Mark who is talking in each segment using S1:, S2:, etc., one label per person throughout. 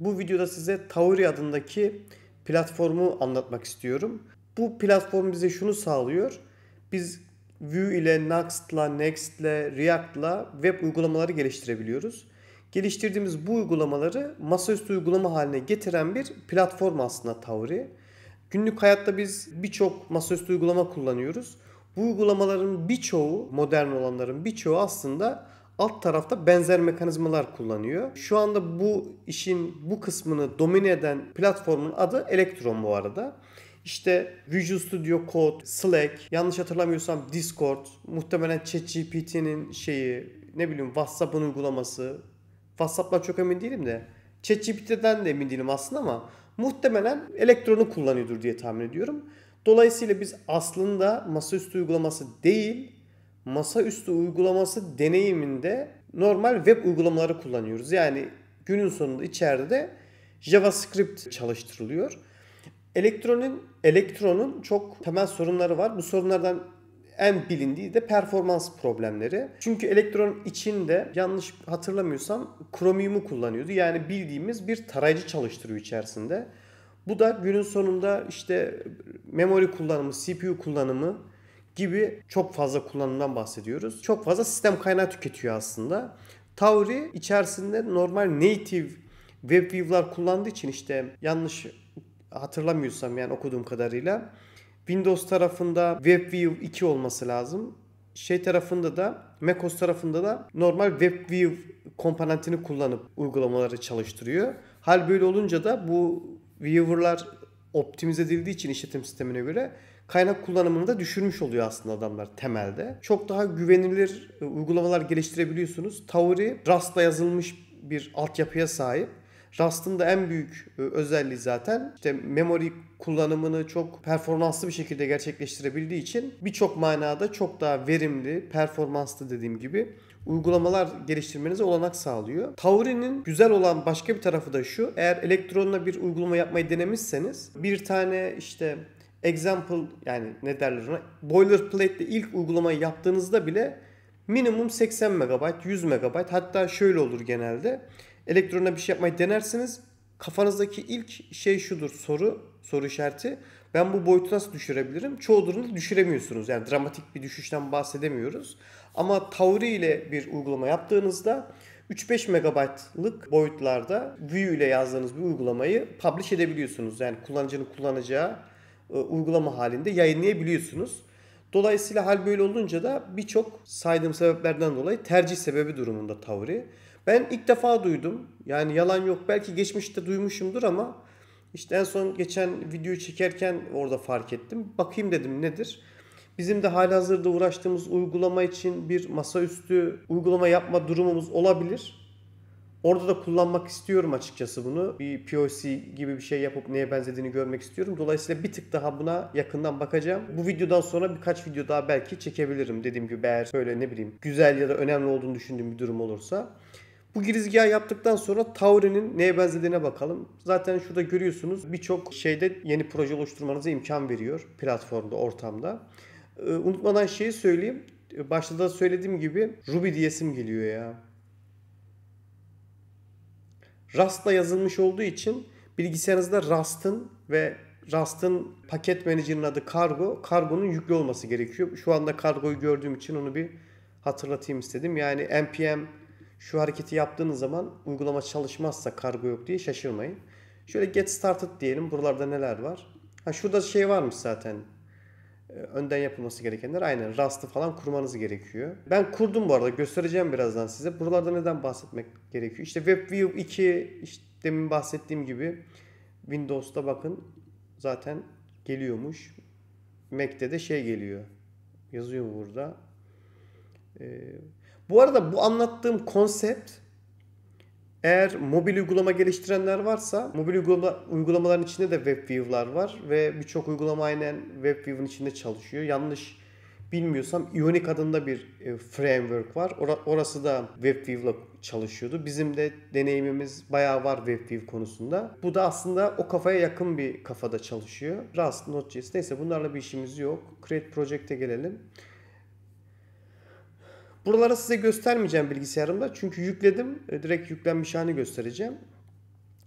S1: Bu videoda size Tauri adındaki platformu anlatmak istiyorum. Bu platform bize şunu sağlıyor. Biz Vue ile Next ile, React ile web uygulamaları geliştirebiliyoruz. Geliştirdiğimiz bu uygulamaları masaüstü uygulama haline getiren bir platform aslında Tauri. Günlük hayatta biz birçok masaüstü uygulama kullanıyoruz. Bu uygulamaların birçoğu, modern olanların birçoğu aslında alt tarafta benzer mekanizmalar kullanıyor. Şu anda bu işin bu kısmını domine eden platformun adı Electron bu arada. İşte Visual Studio Code, Slack, yanlış hatırlamıyorsam Discord, muhtemelen ChatGPT'nin şeyi, ne bileyim WhatsApp'ın uygulaması. WhatsApp'la çok emin değilim de. ChatGPT'den de emin değilim aslında ama muhtemelen elektronu kullanıyordur diye tahmin ediyorum. Dolayısıyla biz aslında masaüstü uygulaması değil, masaüstü uygulaması deneyiminde normal web uygulamaları kullanıyoruz. Yani günün sonunda içeride de JavaScript çalıştırılıyor. Elektronun elektronun çok temel sorunları var. Bu sorunlardan en bilindiği de performans problemleri. Çünkü elektron içinde yanlış hatırlamıyorsam Chromium'u kullanıyordu. Yani bildiğimiz bir tarayıcı çalıştırıyor içerisinde. Bu da günün sonunda işte memori kullanımı, CPU kullanımı gibi çok fazla kullanımdan bahsediyoruz. Çok fazla sistem kaynağı tüketiyor aslında. Tauri içerisinde normal native web kullandığı için işte yanlış hatırlamıyorsam yani okuduğum kadarıyla Windows tarafında WebView 2 olması lazım. Şey tarafında da macOS tarafında da normal WebView komponentini kullanıp uygulamaları çalıştırıyor. Hal böyle olunca da bu viewer'lar optimize edildiği için işletim sistemine göre kaynak kullanımını da düşürmüş oluyor aslında adamlar temelde. Çok daha güvenilir e, uygulamalar geliştirebiliyorsunuz. Tauri Rust'la yazılmış bir altyapıya sahip. Rust'ın da en büyük e, özelliği zaten işte memory kullanımını çok performanslı bir şekilde gerçekleştirebildiği için birçok manada çok daha verimli, performanslı dediğim gibi uygulamalar geliştirmenize olanak sağlıyor. Tauri'nin güzel olan başka bir tarafı da şu. Eğer elektronla bir uygulama yapmayı denemişseniz bir tane işte example yani ne derler ona boilerplate ile ilk uygulamayı yaptığınızda bile minimum 80 MB, 100 MB hatta şöyle olur genelde. Elektronla bir şey yapmayı denersiniz. Kafanızdaki ilk şey şudur soru, soru işareti. Ben bu boyutu nasıl düşürebilirim? Çoğu durumda düşüremiyorsunuz. Yani dramatik bir düşüşten bahsedemiyoruz. Ama Tauri ile bir uygulama yaptığınızda 3-5 megabaytlık boyutlarda view ile yazdığınız bir uygulamayı publish edebiliyorsunuz. Yani kullanıcının kullanacağı e, uygulama halinde yayınlayabiliyorsunuz. Dolayısıyla hal böyle olunca da birçok saydığım sebeplerden dolayı tercih sebebi durumunda Tauri. Ben ilk defa duydum. Yani yalan yok. Belki geçmişte duymuşumdur ama işte en son geçen videoyu çekerken orada fark ettim. Bakayım dedim nedir? Bizim de halihazırda uğraştığımız uygulama için bir masaüstü uygulama yapma durumumuz olabilir. Orada da kullanmak istiyorum açıkçası bunu. Bir POC gibi bir şey yapıp neye benzediğini görmek istiyorum. Dolayısıyla bir tık daha buna yakından bakacağım. Bu videodan sonra birkaç video daha belki çekebilirim. Dediğim gibi eğer böyle ne bileyim güzel ya da önemli olduğunu düşündüğüm bir durum olursa. Bu girizgahı yaptıktan sonra Tauri'nin neye benzediğine bakalım. Zaten şurada görüyorsunuz birçok şeyde yeni proje oluşturmanıza imkan veriyor platformda, ortamda. Ee, unutmadan şeyi söyleyeyim. Başta da söylediğim gibi Ruby diyesim geliyor ya. Rust'la yazılmış olduğu için bilgisayarınızda Rust'ın ve Rust'ın paket menajerinin adı Cargo. Cargo'nun yüklü olması gerekiyor. Şu anda Cargo'yu gördüğüm için onu bir hatırlatayım istedim. Yani npm şu hareketi yaptığınız zaman uygulama çalışmazsa Kargo yok diye şaşırmayın. Şöyle get started diyelim. Buralarda neler var? Ha şurada şey varmış zaten. Ee, önden yapılması gerekenler aynen rastı falan kurmanız gerekiyor. Ben kurdum bu arada göstereceğim birazdan size. Buralarda neden bahsetmek gerekiyor? İşte WebView 2 işte demin bahsettiğim gibi Windows'ta bakın zaten geliyormuş. Mac'te de şey geliyor. Yazıyor burada. Ee, bu arada bu anlattığım konsept eğer mobil uygulama geliştirenler varsa mobil uygulama, uygulamaların içinde de WebView'lar var ve birçok uygulama aynen WebView'un içinde çalışıyor. Yanlış bilmiyorsam Ionic adında bir e, framework var. Orası da WebView'la çalışıyordu. Bizim de deneyimimiz bayağı var WebView konusunda. Bu da aslında o kafaya yakın bir kafada çalışıyor. Rust, Node.js neyse bunlarla bir işimiz yok. Create Project'e gelelim. Buraları size göstermeyeceğim bilgisayarımda. Çünkü yükledim. E, direkt yüklenmiş halini göstereceğim.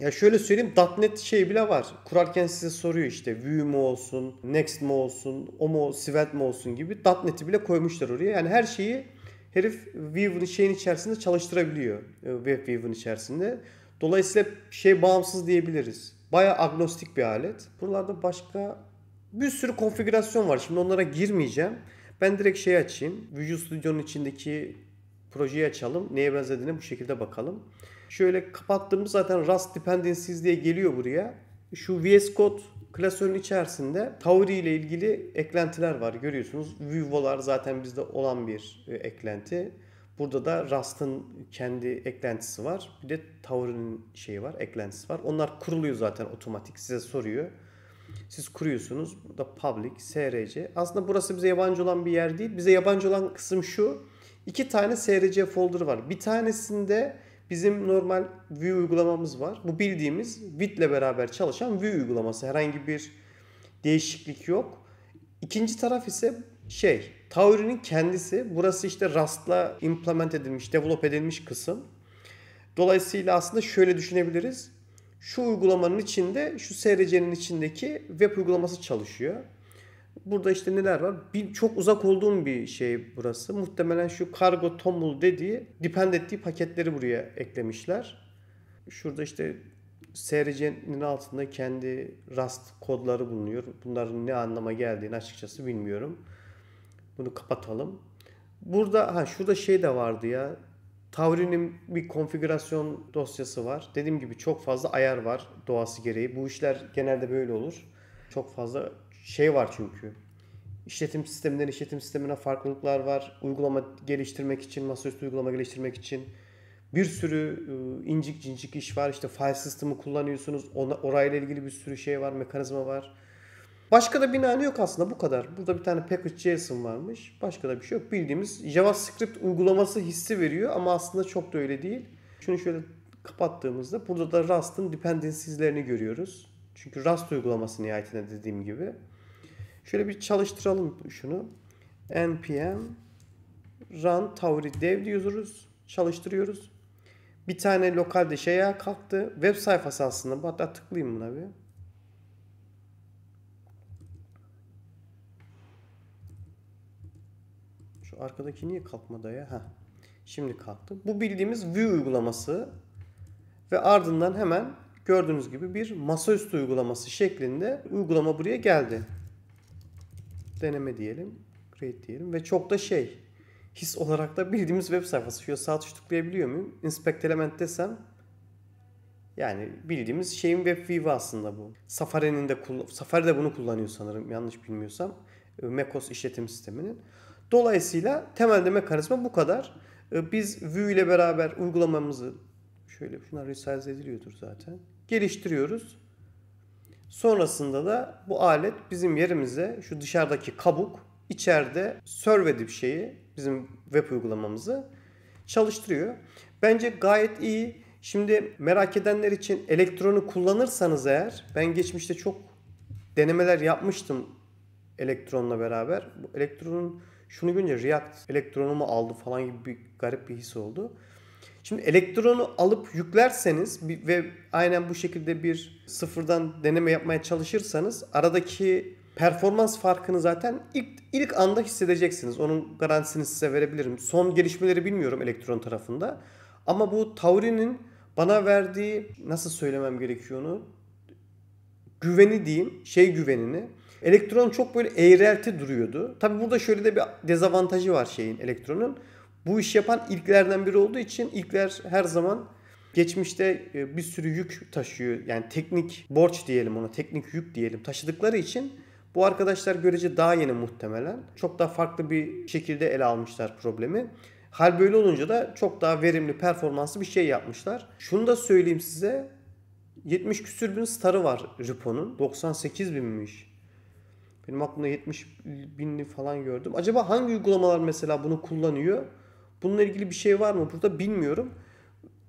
S1: Ya şöyle söyleyeyim .NET şey bile var. Kurarken size soruyor işte Vue mu olsun, Next mi olsun, o mu, Svelte mi olsun gibi .NET'i bile koymuşlar oraya. Yani her şeyi herif Weaver'ın şeyin içerisinde çalıştırabiliyor. E, Web Weaver'ın içerisinde. Dolayısıyla şey bağımsız diyebiliriz. Baya agnostik bir alet. Buralarda başka bir sürü konfigürasyon var. Şimdi onlara girmeyeceğim. Ben direkt şey açayım. Visual Studio'nun içindeki projeyi açalım. Neye benzediğine bu şekilde bakalım. Şöyle kapattığımız zaten Rust Dependencies diye geliyor buraya. Şu VS Code klasörün içerisinde Tauri ile ilgili eklentiler var. Görüyorsunuz Vivo'lar zaten bizde olan bir e, eklenti. Burada da Rust'ın kendi eklentisi var. Bir de Tauri'nin şeyi var, eklentisi var. Onlar kuruluyor zaten otomatik size soruyor. Siz kuruyorsunuz. da public, src. Aslında burası bize yabancı olan bir yer değil. Bize yabancı olan kısım şu. İki tane src folder var. Bir tanesinde bizim normal view uygulamamız var. Bu bildiğimiz Vit ile beraber çalışan view uygulaması. Herhangi bir değişiklik yok. İkinci taraf ise şey, Tauri'nin kendisi. Burası işte Rust'la implement edilmiş, develop edilmiş kısım. Dolayısıyla aslında şöyle düşünebiliriz. Şu uygulamanın içinde, şu SRC'nin içindeki web uygulaması çalışıyor. Burada işte neler var? Bir, çok uzak olduğum bir şey burası. Muhtemelen şu kargo tomul dediği, depend ettiği paketleri buraya eklemişler. Şurada işte SRC'nin altında kendi Rust kodları bulunuyor. Bunların ne anlama geldiğini açıkçası bilmiyorum. Bunu kapatalım. Burada ha şurada şey de vardı ya. Tauri'nin bir konfigürasyon dosyası var. Dediğim gibi çok fazla ayar var doğası gereği. Bu işler genelde böyle olur. Çok fazla şey var çünkü. İşletim sisteminden işletim sistemine farklılıklar var. Uygulama geliştirmek için, masaüstü uygulama geliştirmek için bir sürü e, incik cincik iş var. İşte file sistemi kullanıyorsunuz. Ona, orayla ilgili bir sürü şey var, mekanizma var. Başka da bir nane yok aslında bu kadar. Burada bir tane package.json varmış. Başka da bir şey yok. Bildiğimiz JavaScript uygulaması hissi veriyor ama aslında çok da öyle değil. Şunu şöyle kapattığımızda burada da Rust'ın dependencieslerini görüyoruz. Çünkü Rust uygulaması nihayetinde dediğim gibi. Şöyle bir çalıştıralım şunu. npm run tauri dev diyoruz. Çalıştırıyoruz. Bir tane lokalde şeye kalktı. Web sayfası aslında. Hatta tıklayayım buna bir. Şu arkadaki niye kalkmadı ya? Heh. Şimdi kalktı. Bu bildiğimiz View uygulaması ve ardından hemen gördüğünüz gibi bir masaüstü uygulaması şeklinde uygulama buraya geldi. Deneme diyelim. Create diyelim. Ve çok da şey his olarak da bildiğimiz web sayfası. Şöyle sağ tuş tıklayabiliyor muyum? Inspect element desem yani bildiğimiz şeyin web view'u aslında bu. Safari'nin de Safari de bunu kullanıyor sanırım yanlış bilmiyorsam. Ee, MacOS işletim sisteminin. Dolayısıyla temelde mekanizma bu kadar. Ee, biz Vue ile beraber uygulamamızı şöyle şunlar resize ediliyordur zaten. Geliştiriyoruz. Sonrasında da bu alet bizim yerimize şu dışarıdaki kabuk içeride serve edip şeyi bizim web uygulamamızı çalıştırıyor. Bence gayet iyi. Şimdi merak edenler için elektronu kullanırsanız eğer ben geçmişte çok denemeler yapmıştım elektronla beraber. Bu elektronun şunu görünce React elektronumu aldı falan gibi bir garip bir his oldu. Şimdi elektronu alıp yüklerseniz ve aynen bu şekilde bir sıfırdan deneme yapmaya çalışırsanız aradaki performans farkını zaten ilk ilk anda hissedeceksiniz. Onun garantisini size verebilirim. Son gelişmeleri bilmiyorum elektron tarafında. Ama bu Tauri'nin bana verdiği nasıl söylemem gerekiyor onu? Güveni diyeyim, şey güvenini. Elektron çok böyle eğrelti duruyordu. Tabi burada şöyle de bir dezavantajı var şeyin elektronun. Bu iş yapan ilklerden biri olduğu için ilkler her zaman geçmişte e, bir sürü yük taşıyor. Yani teknik borç diyelim ona, teknik yük diyelim taşıdıkları için bu arkadaşlar görece daha yeni muhtemelen. Çok daha farklı bir şekilde ele almışlar problemi. Hal böyle olunca da çok daha verimli, performanslı bir şey yapmışlar. Şunu da söyleyeyim size. 70 küsür bin starı var Ripon'un. 98 binmiş. Benim aklımda 70 binli falan gördüm. Acaba hangi uygulamalar mesela bunu kullanıyor? Bununla ilgili bir şey var mı burada bilmiyorum.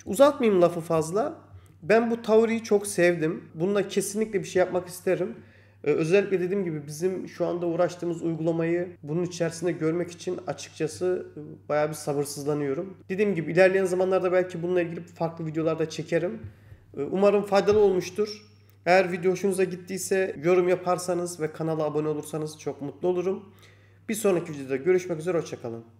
S1: Uzatmayayım lafı fazla. Ben bu Tauri'yi çok sevdim. Bununla kesinlikle bir şey yapmak isterim. Ee, özellikle dediğim gibi bizim şu anda uğraştığımız uygulamayı bunun içerisinde görmek için açıkçası e, bayağı bir sabırsızlanıyorum. Dediğim gibi ilerleyen zamanlarda belki bununla ilgili farklı videolar da çekerim. Ee, umarım faydalı olmuştur. Eğer video hoşunuza gittiyse yorum yaparsanız ve kanala abone olursanız çok mutlu olurum. Bir sonraki videoda görüşmek üzere hoşçakalın.